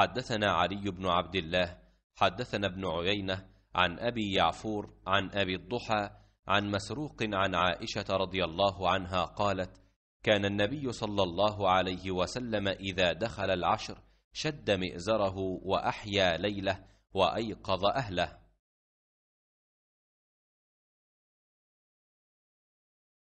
حدثنا علي بن عبد الله حدثنا ابن عيينة عن أبي يعفور عن أبي الضحى عن مسروق عن عائشة رضي الله عنها قالت كان النبي صلى الله عليه وسلم إذا دخل العشر شد مئزره وأحيا ليله وأيقظ أهله